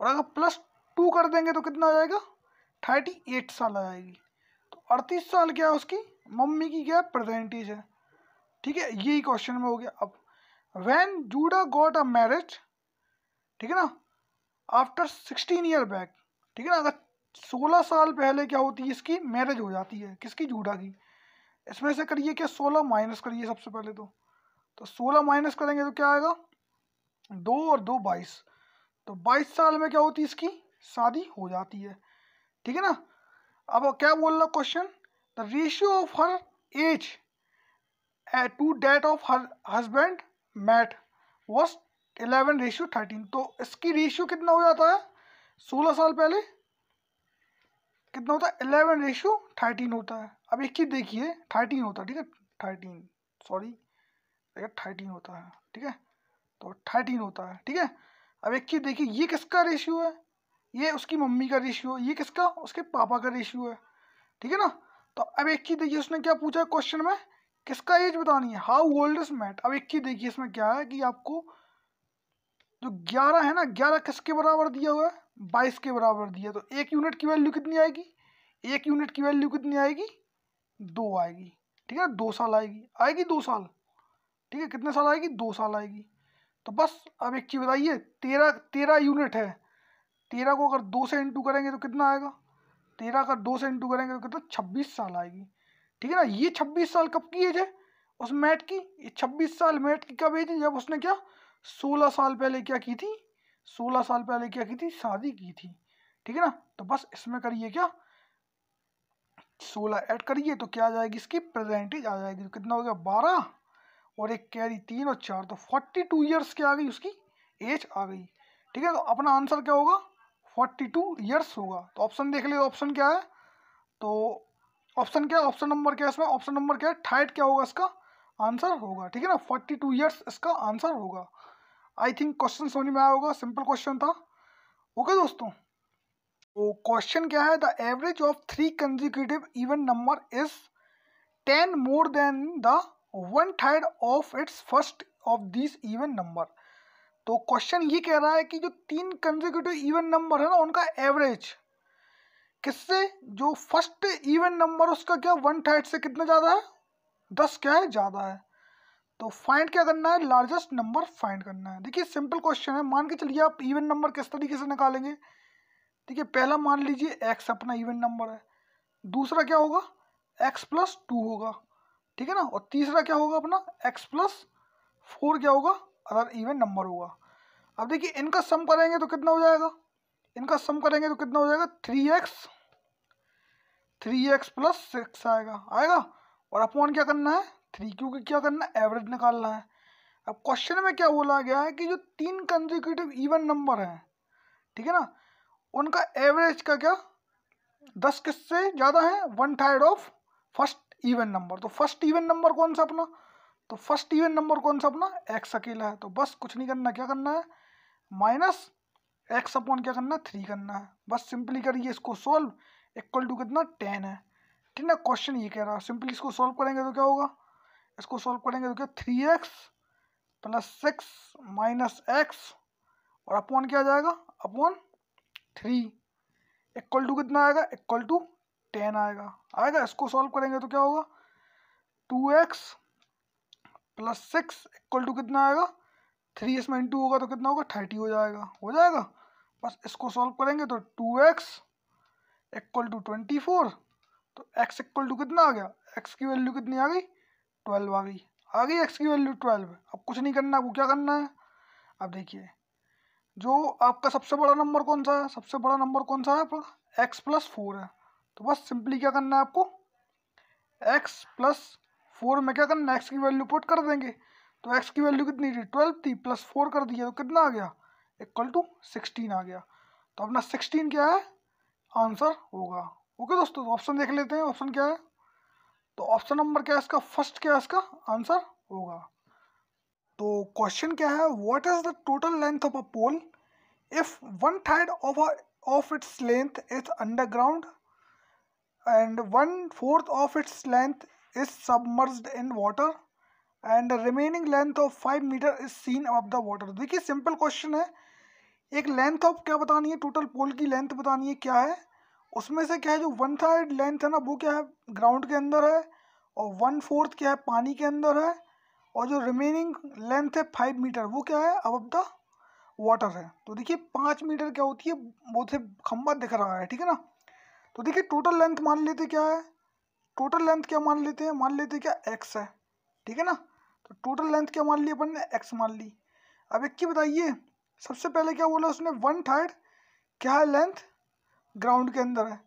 Speaker 1: और अगर प्लस टू कर देंगे तो कितना आ जाएगा थर्टी एट साल आ जाएगी तो अड़तीस साल क्या है उसकी मम्मी की क्या प्रेजेंट एज है ठीक है यही क्वेश्चन में हो गया अब when Judah got a marriage ठीक है ना आफ्टर सिक्सटीन ईयर बैक ठीक है ना अगर सोलह साल पहले क्या होती है इसकी मैरिज हो जाती है किसकी जूडा की इसमें से करिए क्या सोलह माइनस करिए सबसे पहले तो तो सोलह माइनस करेंगे तो क्या आएगा दो और दो बाईस तो बाईस साल में क्या होती है इसकी शादी हो जाती है ठीक है ना अब क्या बोल रहा question the ratio of her age to date of her husband Matt was eleven ratio thirteen तो इसकी रेशियो कितना हो जाता है सोलह साल पहले कितना होता है इलेवन रेशियो थर्टीन होता है अब एक चीज देखिए थर्टीन होता है ठीक है थर्टीन सॉरी थर्टीन होता है ठीक है तो थर्टीन होता है ठीक है अब एक चीज देखिए ये किसका रेशियो है ये उसकी मम्मी का रेशियो है ये किसका उसके पापा का रेशियो है ठीक है ना तो अब एक चीज देखिए उसने क्या पूछा क्वेश्चन में किसका एज बतानी है हाउ ओल्ड इज मैट अब एक चीज देखिए इसमें क्या है कि आपको जो ग्यारह है ना ग्यारह किसके बराबर दिया हुआ है बाईस के बराबर दिया तो एक यूनिट की वैल्यू कितनी आएगी एक यूनिट की वैल्यू कितनी आएगी दो आएगी ठीक है दो साल आएगी आएगी दो साल ठीक है कितने साल आएगी दो साल आएगी तो बस अब एक चीज़ बताइए तेरह तेरह यूनिट है तेरह को अगर दो से इंटू करेंगे तो कितना आएगा तेरह का दो से इंटू करेंगे तो कितना छब्बीस साल आएगी ठीक है ना ये छब्बीस साल कब की एज है उस मैट की ये छब्बीस साल मैट की कब एज है जब उसने क्या सोलह साल पहले क्या की थी सोलह साल पहले क्या की थी शादी की थी ठीक है ना तो बस इसमें करिए क्या सोलह ऐड करिए तो क्या आ जाएगी इसकी प्रेजेंटेज आ जाएगी तो कितना हो गया बारह और एक कैरी तीन और चार तो फोर्टी टू ईयर्स क्या आ गई उसकी एज आ गई ठीक है तो अपना आंसर क्या होगा फोर्टी टू ईयर्स होगा तो ऑप्शन देख लीजिए ऑप्शन क्या है तो ऑप्शन क्या ऑप्शन नंबर क्या है इसमें ऑप्शन नंबर क्या है थाइट क्या होगा इसका आंसर होगा ठीक है ना फोर्टी टू ईयर्स इसका आंसर होगा आई थिंक क्वेश्चन समझ में आया होगा सिंपल क्वेश्चन था ओके दोस्तों तो क्वेश्चन क्या है the average of three consecutive even number is ten more than the one third of its first of this even number तो क्वेश्चन ये कह रहा है कि जो तीन कंजिक्यूटिव इवन नंबर है ना उनका एवरेज किससे जो फर्स्ट इवन नंबर उसका क्या वन थर्ड से कितना ज़्यादा है दस क्या है ज़्यादा है तो फाइंड क्या करना है लार्जेस्ट नंबर फाइंड करना है देखिए सिंपल क्वेश्चन है मान के चलिए आप इवन नंबर किस तरीके से निकालेंगे ठीक है पहला मान लीजिए एक्स अपना इवन नंबर है दूसरा क्या होगा एक्स प्लस टू होगा ठीक है ना और तीसरा क्या होगा अपना एक्स प्लस फोर क्या होगा अदर इवन नंबर होगा अब देखिए इनका सम करेंगे तो कितना हो जाएगा इनका सम करेंगे तो कितना हो जाएगा three X three x plus six आएगा आएगा और अपॉन क्या करना है थ्री क्योंकि क्या करना है एवरेज निकालना है अब क्वेश्चन में क्या बोला गया है कि जो तीन कंजिक्यूटिव इवन नंबर हैं ठीक है ना उनका एवरेज का क्या दस किससे ज़्यादा है one third of first even number तो फर्स्ट इवन नंबर कौन सा अपना तो फर्स्ट इवन नंबर कौन सा अपना एक्स अकेला है तो बस कुछ नहीं करना क्या करना है माइनस एक्स अपॉन क्या करना है थ्री करना है बस सिंपली करिए इसको सॉल्व इक्वल टू कितना टेन है ठीक ना क्वेश्चन ये कह रहा है सिंपली इसको सॉल्व करेंगे तो क्या होगा इसको सॉल्व करेंगे तो क्या three x plus six minus x और अपॉन क्या आ जाएगा अपॉन थ्री इक्वल टू कितना आएगा इक्वल टू टेन आएगा आएगा इसको सॉल्व करेंगे तो क्या होगा two x plus six equal to कितना आएगा थ्री इसमें इंटू होगा तो कितना होगा थर्टी हो जाएगा हो जाएगा बस इसको सॉल्व करेंगे तो two x equal to twenty four तो एक्स इक्वल टू कितना आ गया एक्स की वैल्यू कितनी आ गई ट्वेल्व आ गई आ गई एक्स की वैल्यू ट्वेल्व अब कुछ नहीं करना आपको क्या करना है अब देखिए जो आपका सबसे बड़ा नंबर कौन सा है सबसे बड़ा नंबर कौन सा है आपका एक्स प्लस फोर है तो बस सिंपली क्या करना है आपको एक्स प्लस फोर में क्या करना है एक्स की वैल्यू पुट कर देंगे तो एक्स की वैल्यू कितनी थी ट्वेल्व थी प्लस फोर कर दिया तो कितना आ गया इक्वल टू सिक्सटीन आ गया तो अपना सिक्सटीन क्या है आंसर होगा ओके दोस्तों ऑप्शन तो देख लेते हैं ऑप्शन क्या है तो ऑप्शन नंबर क्या है इसका फर्स्ट क्या है इसका आंसर होगा तो क्वेश्चन क्या है what is the total length of a pole if one third of a, of its length is underground and one fourth of its length is submerged in water and the remaining length of five meter is seen above the water देखिए simple question है एक length of क्या बतानी है total pole की length बतानी है क्या है उसमें से क्या है जो वन थर्ड लेंथ है ना वो क्या है ग्राउंड के अंदर है और वन फोर्थ क्या है पानी के अंदर है और जो रिमेनिंग लेंथ है फाइव मीटर वो क्या है अब द वाटर है तो देखिए पाँच मीटर क्या होती है वो से खम्बा दिख रहा है ठीक है ना तो देखिए टोटल लेंथ मान लेते क्या है टोटल लेंथ क्या मान लेते हैं मान लेते क्या एक्स है ठीक है ना तो टोटल लेंथ क्या मान ली अपन ने एक्स मान ली अब एक की बताइए सबसे पहले क्या बोला उसने वन थर्ड क्या है लेंथ ग्राउंड के अंदर है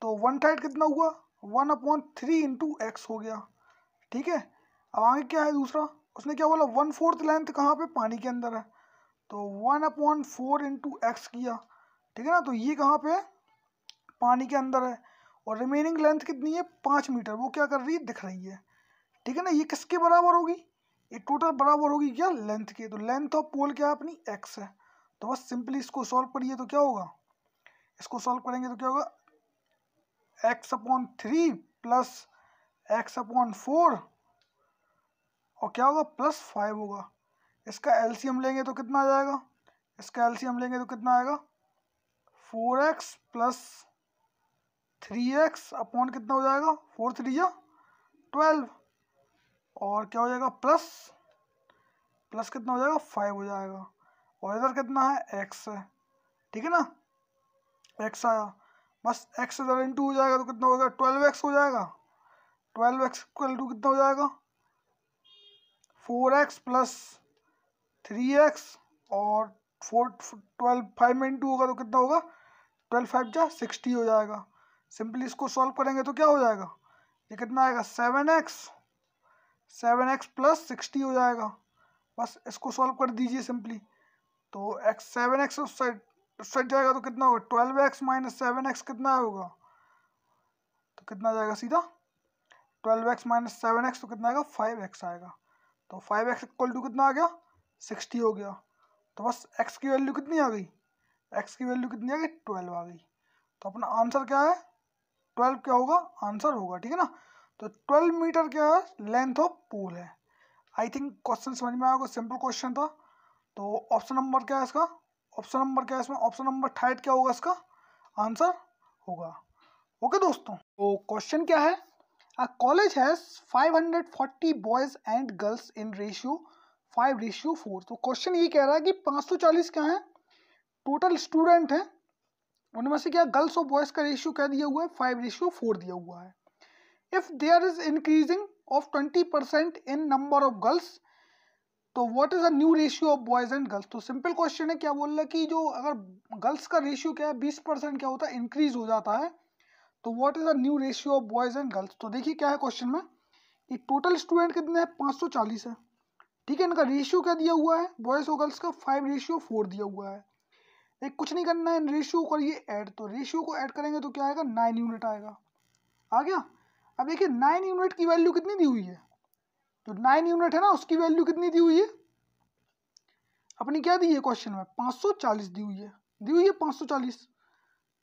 Speaker 1: तो वन थर्ड कितना हुआ one upon three into x हो गया ठीक है अब आगे क्या है दूसरा उसने क्या बोला वन फोर्थ लेंथ कहाँ पे पानी के अंदर है तो one upon four into x किया ठीक है ना तो ये कहाँ पे पानी के अंदर है और रिमेनिंग लेंथ कितनी है पाँच मीटर वो क्या कर रही है दिख रही है ठीक है ना ये किसके बराबर होगी ये टोटल बराबर होगी क्या लेंथ के तो लेंथ ऑफ पोल क्या अपनी एक्स है तो बस सिंपली इसको सॉल्व करिए तो क्या होगा इसको सॉल्व करेंगे तो क्या होगा x upon three plus x upon four और क्या होगा प्लस फाइव होगा इसका एलसीएम लेंगे तो कितना आ जाएगा इसका एलसीएम लेंगे तो कितना आएगा four x plus three x upon कितना हो जाएगा फोर थ्री या ट्वेल्व और क्या हो जाएगा प्लस प्लस कितना हो जाएगा फाइव हो जाएगा और इधर कितना है एक्स है ठीक है ना एक्स आया बस एक्स इधर इंटू हो जाएगा तो कितना हो जाएगा ट्वेल्व एक्स हो जाएगा ट्वेल्व एक्स इक्वल टू कितना हो जाएगा four x plus three x और फोर ट्वेल्व फाइव में इंटू होगा तो कितना होगा ट्वेल्व फाइव जा सिक्सटी हो जाएगा सिंपली इसको सॉल्व करेंगे तो क्या हो जाएगा ये कितना आएगा seven x seven x plus sixty हो जाएगा बस इसको सॉल्व कर दीजिए सिंपली तो एक्स सेवन एक्स उस साइड उस साइड जाएगा तो कितना होगा twelve x minus seven x कितना होगा तो कितना जाएगा सीधा twelve x minus seven x तो कितना आएगा फाइव एक्स आएगा तो फाइव एक्स इक्वल टू कितना आ गया सिक्सटी हो गया तो बस एक्स की वैल्यू कितनी आ गई एक्स की वैल्यू कितनी आ गई ट्वेल्व आ गई तो अपना आंसर क्या है ट्वेल्व क्या होगा आंसर होगा ठीक है ना तो ट्वेल्व मीटर क्या है लेंथ ऑफ पूल है आई थिंक क्वेश्चन समझ में आएगा सिंपल क्वेश्चन था तो ऑप्शन नंबर क्या है इसका ऑप्शन नंबर क्या है इसमें ऑप्शन नंबर थर्ड क्या होगा इसका आंसर होगा ओके okay, दोस्तों तो क्वेश्चन क्या है a college has 540 boys and girls in ratio five ratio four तो क्वेश्चन ये कह रहा है कि पाँच सौ चालीस क्या है टोटल स्टूडेंट हैं उनमें से क्या गर्ल्स और बॉयज़ का रेशियो क्या दिया हुआ है फाइव रेशियो फोर दिया हुआ है if there is increasing of twenty percent in number of girls तो what is a new ratio of boys and girls तो सिंपल क्वेश्चन है क्या बोल रहा है कि जो अगर गर्ल्स का रेशियो क्या है बीस परसेंट क्या होता है इंक्रीज हो जाता है तो what is a new ratio of boys and girls तो देखिए क्या है क्वेश्चन में कि टोटल स्टूडेंट कितने हैं पाँच सौ चालीस है ठीक है इनका रेशियो क्या दिया हुआ है बॉयज़ और गर्ल्स का फाइव रेशियो फोर दिया हुआ है एक कुछ नहीं करना है रेशियो को ये ऐड तो रेशियो को ऐड करेंगे तो क्या आएगा नाइन यूनिट आएगा आ गया अब देखिए नाइन यूनिट की वैल्यू कितनी दी हुई है जो नाइन यूनिट है ना उसकी वैल्यू कितनी दी हुई है अपनी क्या दी है क्वेश्चन में पाँच दी हुई है दी हुई है पाँच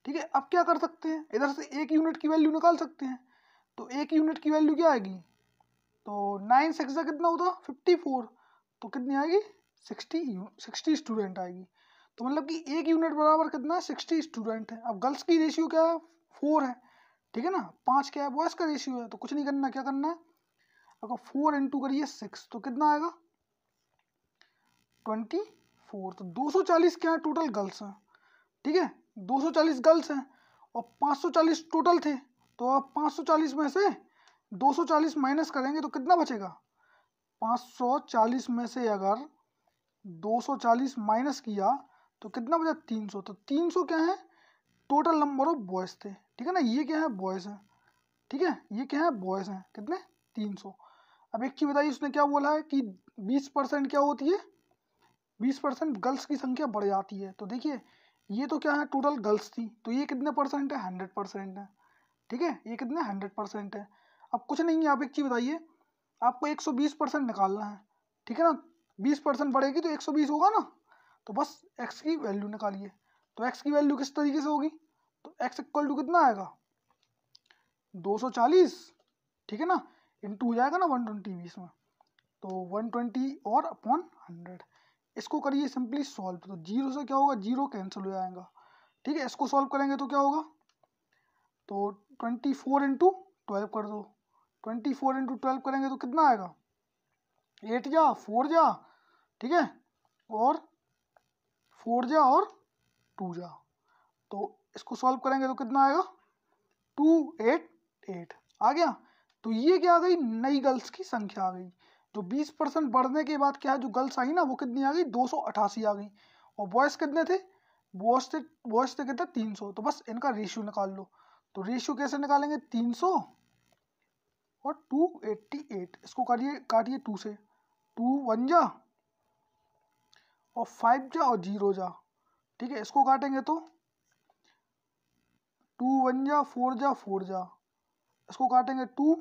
Speaker 1: ठीक है अब क्या कर सकते हैं इधर से एक यूनिट की वैल्यू निकाल सकते हैं तो एक यूनिट की वैल्यू क्या आएगी तो नाइन सिक्स का कितना होता फिफ्टी फोर तो कितनी आएगी सिक्सटी सिक्सटी स्टूडेंट आएगी तो मतलब कि एक यूनिट बराबर कितना है सिक्सटी स्टूडेंट है अब गर्ल्स की रेशियो क्या है फोर है ठीक है ना पाँच क्या है बॉयज़ का रेशियो है तो कुछ नहीं करना क्या करना है अगर फोर इंटू करिए सिक्स तो कितना आएगा ट्वेंटी फोर तो दो सौ चालीस क्या है टोटल गर्ल्स हैं ठीक है दो सौ चालीस गर्ल्स हैं और पाँच सौ चालीस टोटल थे तो आप पाँच सौ चालीस में से 240 माइनस करेंगे तो कितना बचेगा 540 में से अगर 240 माइनस किया तो कितना बचा 300 तो 300 क्या है टोटल नंबर ऑफ बॉयज़ थे ठीक है ना ये क्या है बॉयज़ हैं ठीक है ये क्या है बॉयज़ हैं कितने 300 अब एक चीज़ बताइए उसने क्या बोला है कि 20 परसेंट क्या होती है 20 परसेंट गर्ल्स की संख्या बढ़ जाती है तो देखिए ये तो क्या है टोटल गर्ल्स थी तो ये कितने परसेंट है हंड्रेड परसेंट है ठीक है ये कितने हंड्रेड परसेंट है अब कुछ नहीं है आप एक चीज़ बताइए आपको 120 परसेंट निकालना है ठीक है ना 20 परसेंट बढ़ेगी तो 120 होगा ना तो बस x की वैल्यू निकालिए तो x की वैल्यू किस तरीके से होगी तो x इक्वल टू कितना आएगा 240 ठीक है ना इंटू हो जाएगा ना वन ट्वेंटी इसमें तो ट्वेंटी और अपॉन हंड्रेड इसको करिए सिंपली सॉल्व तो जीरो से क्या होगा जीरो कैंसिल हो जाएगा ठीक है इसको सॉल्व करेंगे तो क्या होगा तो 24 फोर इंटू ट्वेल्व कर दो ट्वेंटी फोर इंटू ट्वेल्व करेंगे तो कितना आएगा एट जा फोर जा ठीक है और फोर जा और टू जा तो इसको सॉल्व करेंगे तो कितना आएगा टू एट एट आ गया तो ये क्या आ गई नई गर्ल्स की संख्या आ गई जो बीस परसेंट बढ़ने के बाद क्या जो गर्ल्स आई ना वो कितनी आ गई दो सौ अठासी आ गई और बॉयज़ कितने थे बॉयज थे बॉयज थे कितने तीन सौ तो बस इनका रेशियो निकाल लो तो रेशियो कैसे निकालेंगे तीन सौ और टू एट्टी एट इसको काटिए काटिए टू से टू वन जा और फाइव जा और जीरो जा ठीक है इसको काटेंगे तो टू वन जा फोर जा फोर जा इसको काटेंगे टू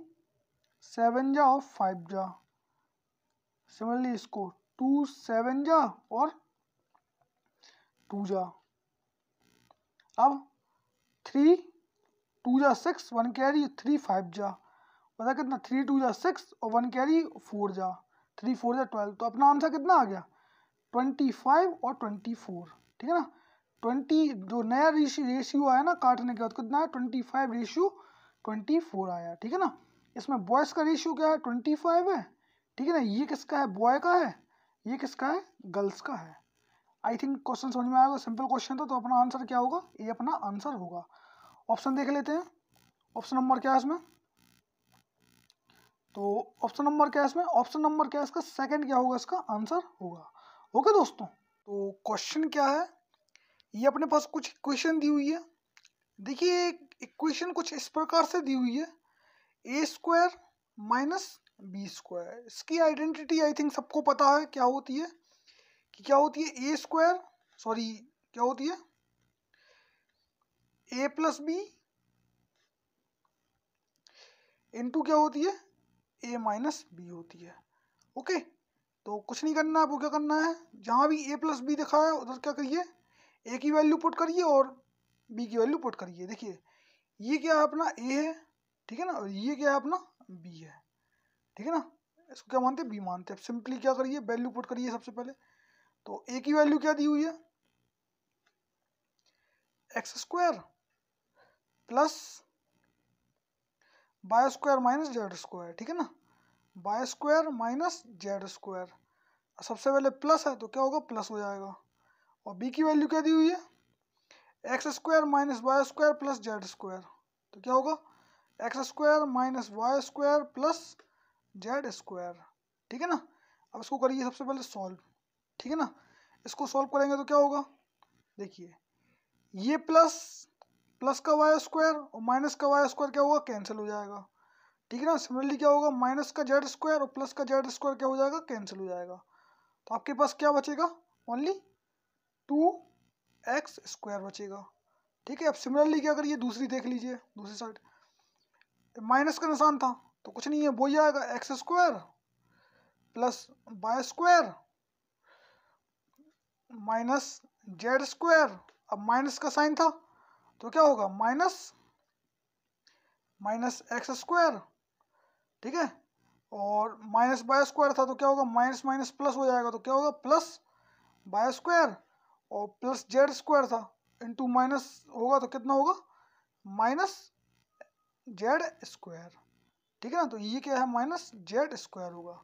Speaker 1: सेवन जा और फाइव जा सिमिलरली इसको टू सेवन जा और टू जा अब थ्री टू जा six one carry three five जा पता कितना थ्री टू जा सिक्स और वन कैरी फोर जा थ्री फोर जा ट्वेल्व तो अपना आंसर कितना आ गया ट्वेंटी फाइव और ट्वेंटी फोर ठीक है ना ट्वेंटी जो नया रेशियो आया ना काटने के बाद कितना है twenty five ratio twenty four आया ठीक है ना इसमें बॉयज़ का रेशियो क्या है ट्वेंटी फाइव है ठीक है ना ये किसका है बॉय का है ये किसका है गर्ल्स का है आई थिंक क्वेश्चन समझ में आएगा सिंपल क्वेश्चन था तो अपना आंसर क्या होगा ये अपना आंसर होगा ऑप्शन देख लेते हैं ऑप्शन नंबर क्या है इसमें तो ऑप्शन नंबर क्या इसमें ऑप्शन नंबर क्या इसका सेकंड क्या होगा इसका आंसर होगा ओके दोस्तों तो क्वेश्चन क्या है ये अपने पास कुछ इक्वेशन दी हुई है देखिए इक्वेशन कुछ इस प्रकार से दी हुई है a square minus b square इसकी आइडेंटिटी आई थिंक सबको पता है क्या होती है कि क्या होती है ए स्क्वायर सॉरी क्या होती है ए प्लस बी इंटू क्या होती है ए माइनस बी होती है ओके तो कुछ नहीं करना है आपको क्या करना है जहाँ भी ए प्लस बी दिखा है उधर क्या करिए ए की वैल्यू पुट करिए और बी की वैल्यू पुट करिए देखिए ये क्या है अपना ए है ठीक है ना और ये क्या है अपना बी है ठीक है ना इसको क्या मानते हैं बी मानते हैं सिंपली क्या करिए वैल्यू पुट करिए सबसे पहले तो ए की वैल्यू क्या दी हुई है x square plus y square minus z square ठीक है ना y square minus z square सबसे पहले प्लस है तो क्या होगा प्लस हो जाएगा और बी की वैल्यू क्या दी हुई है x square minus y square plus z square तो क्या होगा x square minus y square plus z square ठीक है ना अब इसको करिए सबसे पहले सॉल्व ठीक है ना इसको सॉल्व करेंगे तो क्या होगा देखिए ये प्लस प्लस का वाई स्क्वायर और माइनस का वाई स्क्वायर क्या होगा कैंसिल हो जाएगा ठीक है ना सिमिलरली क्या होगा माइनस का जेड स्क्वायर और प्लस का जेड स्क्वायर क्या हो जाएगा कैंसिल हो जाएगा तो आपके पास क्या बचेगा ओनली टू एक्स स्क्वायर बचेगा ठीक है अब सिमिलरली क्या करिए दूसरी देख लीजिए दूसरी साइड माइनस का निशान था तो कुछ नहीं है ही आएगा x square plus y square minus z square अब माइनस का साइन था तो क्या होगा माइनस माइनस एक्स स्क्वायर ठीक है और माइनस बाय स्क्वायर था तो क्या होगा माइनस माइनस प्लस हो जाएगा तो क्या होगा प्लस बाय स्क्वायर और प्लस जेड स्क्वायर था इंटू माइनस होगा तो कितना होगा माइनस जेड स्क्वायर ठीक है ना तो ये क्या है माइनस जेड स्क्वायर होगा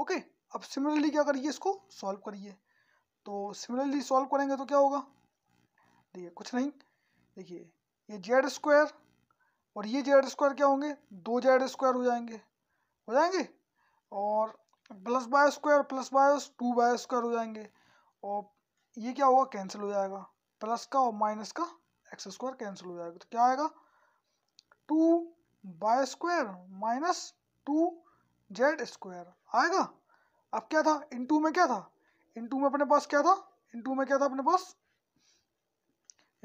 Speaker 1: ओके अब सिमिलरली क्या करिए इसको सॉल्व करिए तो सिमिलरली सॉल्व करेंगे तो क्या होगा देखिए कुछ नहीं देखिए ये जेड स्क्वायर और ये जेड स्क्वायर क्या होंगे दो जेड स्क्वायर हो जाएंगे हो जाएंगे और plus y square plus y two y square हो जाएंगे और ये क्या होगा कैंसिल हो जाएगा प्लस का और माइनस का एक्स स्क्वायर कैंसिल हो जाएगा तो क्या आएगा two y square minus two z square आएगा अब क्या था इन टू में क्या था इन टू में अपने पास क्या था इन टू में क्या था अपने पास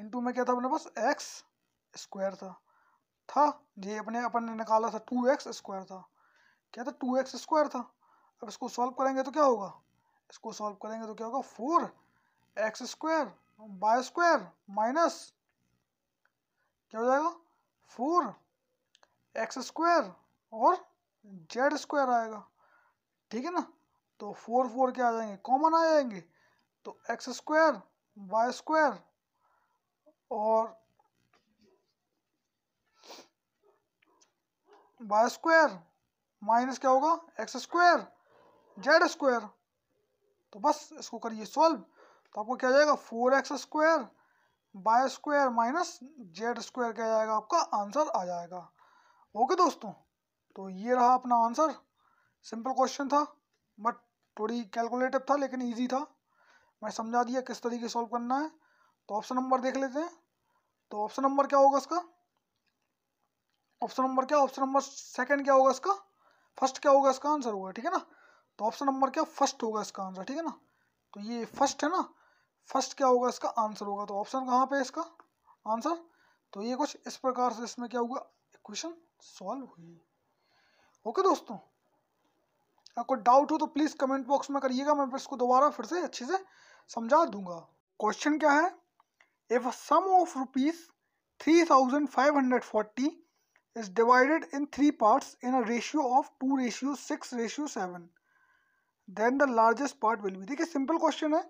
Speaker 1: टू में क्या था अपने पास एक्स स्क्वायर था था ये अपने अपन ने निकाला था टू एक्स स्क्वायर था क्या था टू एक्स स्क्वायर था अब इसको सॉल्व करेंगे तो क्या होगा इसको सॉल्व करेंगे तो क्या होगा four x square y square minus क्या हो जाएगा फोर एक्स स्क्वायर और जेड स्क्वायर आएगा ठीक है ना तो फोर फोर क्या आ जाएंगे कॉमन आ जाएंगे तो एक्स स्क्वायर वाई स्क्वायर और वाई स्क्वायर माइनस क्या होगा एक्स स्क्वायर जेड स्क्वायर तो बस इसको करिए सॉल्व तो आपको क्या जाएगा four x square y square minus z square क्या जाएगा आपका आंसर आ जाएगा ओके दोस्तों तो ये रहा अपना आंसर सिंपल क्वेश्चन था बट थोड़ी कैलकुलेटिव था लेकिन इजी था मैं समझा दिया किस तरीके सॉल्व करना है तो ऑप्शन नंबर देख लेते हैं तो ऑप्शन नंबर क्या होगा इसका ऑप्शन नंबर क्या ऑप्शन नंबर सेकंड क्या होगा इसका फर्स्ट क्या होगा इसका आंसर होगा ठीक है ना तो ऑप्शन नंबर क्या फर्स्ट होगा इसका आंसर ठीक है ना तो ये फर्स्ट है ना फर्स्ट क्या होगा इसका आंसर होगा तो ऑप्शन कहाँ पे इसका आंसर तो ये कुछ इस प्रकार से इसमें क्या होगा क्वेश्चन सॉल्व हुई ओके दोस्तों अगर कोई डाउट हो तो प्लीज़ कमेंट बॉक्स में करिएगा मैं इसको दोबारा फिर से अच्छे से समझा दूंगा क्वेश्चन क्या है if a sum of rupees 3540 is divided in three parts in a ratio of 2 ratio 6 ratio 7 then the largest part will be देखिए सिंपल क्वेश्चन है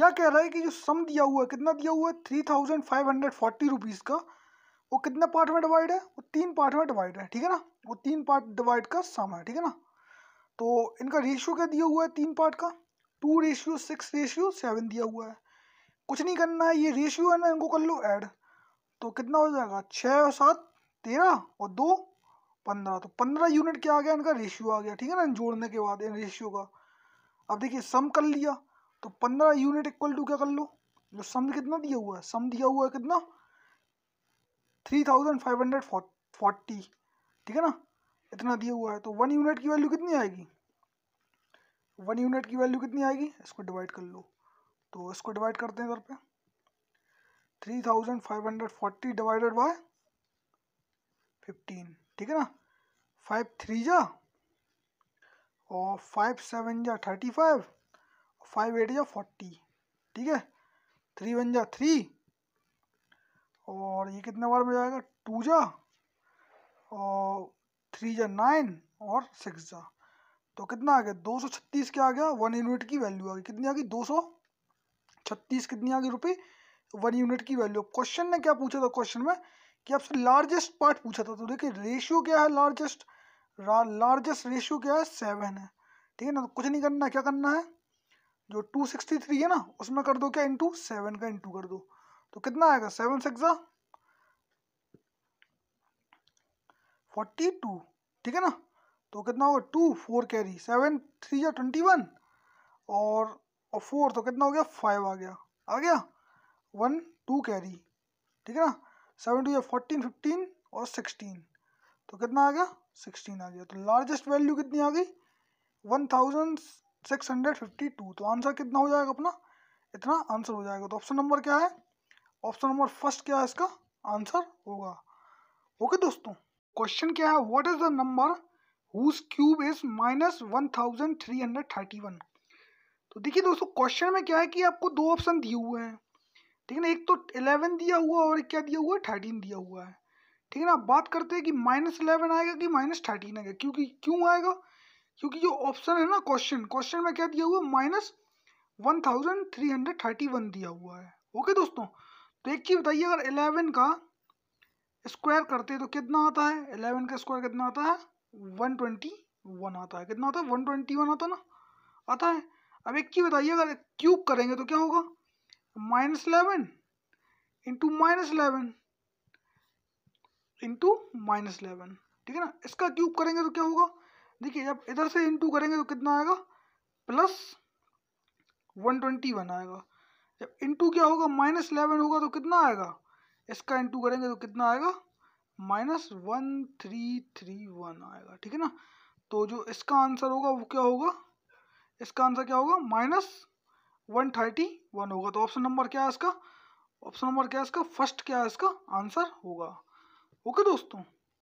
Speaker 1: क्या कह रहा है कि जो सम दिया हुआ है कितना दिया हुआ है three thousand five hundred forty rupees का वो कितना पार्ट में डिवाइड है वो तीन पार्ट में डिवाइड है ठीक है ना वो तीन पार्ट डिवाइड का सम है ठीक है ना तो इनका रेशियो क्या दिया हुआ है तीन पार्ट का two ratio six ratio seven दिया हुआ है कुछ नहीं करना है ये रेशियो है ना इनको कर लो ऐड तो कितना हो जाएगा छः और सात तेरह और दो पंद्रह तो पंद्रह यूनिट क्या आ गया इनका रेशियो आ गया ठीक है ना जोड़ने के बाद इन रेशियो का अब देखिए सम कर लिया तो पंद्रह यूनिट इक्वल टू क्या कर लो जो सम कितना दिया हुआ है सम दिया हुआ है कितना three thousand five hundred forty ठीक है ना इतना दिया हुआ है तो वन यूनिट की वैल्यू कितनी आएगी वन यूनिट की वैल्यू कितनी आएगी इसको डिवाइड कर लो तो इसको डिवाइड करते हैं इधर पे three thousand five hundred forty divided by fifteen ठीक है ना फाइव थ्री जा और फाइव सेवन जा थर्टी फाइव फाइव एट जा फोर्टी ठीक है थ्री वन जा थ्री और ये कितने बार में जाएगा टू जा और थ्री जा नाइन और सिक्स जा तो कितना आ गया दो सौ छत्तीस क्या आ गया वन यूनिट की वैल्यू आ गई कितनी आ गई दो सौ छत्तीस कितनी आ गई रुपये वन यूनिट की वैल्यू क्वेश्चन ने क्या पूछा था क्वेश्चन में कि आपसे लार्जेस्ट पार्ट पूछा था तो देखिए रेशियो क्या है लार्जेस्ट लार्जेस्ट रेशियो क्या है सेवन है ठीक है ना तो कुछ नहीं करना क्या करना है जो टू सिक्सटी थ्री है ना उसमें कर दो क्या इंटू सेवन का इंटू कर दो तो कितना आएगा सेवन सिक्स फोर्टी टू ठीक है ना तो कितना होगा two four carry seven three या ट्वेंटी वन और और फोर तो कितना हो गया फाइव आ गया आ गया वन टू कैरी ठीक है ना सेवन टू या फोर्टीन फिफ्टीन और सिक्सटीन तो कितना आ गया सिक्सटीन आ गया तो लार्जेस्ट वैल्यू कितनी आ गई one thousand six hundred fifty two तो आंसर कितना हो जाएगा अपना इतना आंसर हो जाएगा तो ऑप्शन नंबर क्या है ऑप्शन नंबर फर्स्ट क्या है इसका आंसर होगा ओके दोस्तों क्वेश्चन क्या है what is the number whose cube is minus one thousand three hundred thirty one तो देखिए दोस्तों क्वेश्चन में क्या है कि आपको दो ऑप्शन दिए हुए हैं ठीक है ना एक तो इलेवन दिया हुआ और क्या दिया हुआ है थर्टीन दिया हुआ है ठीक है ना बात करते हैं कि माइनस इलेवन आएगा कि माइनस थर्टीन आएगा क्योंकि क्यों आएगा क्योंकि जो ऑप्शन है ना क्वेश्चन क्वेश्चन में क्या दिया हुआ है minus one thousand three hundred thirty one दिया हुआ है ओके दोस्तों तो एक चीज़ बताइए अगर इलेवन का स्क्वायर करते हैं तो कितना आता है इलेवन का स्क्वायर कितना आता है वन ट्वेंटी वन आता है कितना आता है वन ट्वेंटी वन आता ना आता है अब एक की बताइए अगर क्यूब करेंगे तो क्या होगा minus eleven into minus eleven into minus eleven ठीक है ना इसका क्यूब करेंगे तो क्या होगा देखिए जब इधर से इंटू करेंगे तो कितना आएगा प्लस वन ट्वेंटी वन आएगा जब इंटू क्या होगा माइनस इलेवन होगा तो कितना आएगा इसका इंटू करेंगे तो कितना आएगा minus one three three one आएगा ठीक है ना तो जो इसका आंसर होगा वो क्या होगा इसका आंसर क्या होगा माइनस वन थर्टी वन होगा तो ऑप्शन नंबर क्या है इसका ऑप्शन नंबर क्या है इसका फर्स्ट क्या है इसका आंसर होगा ओके दोस्तों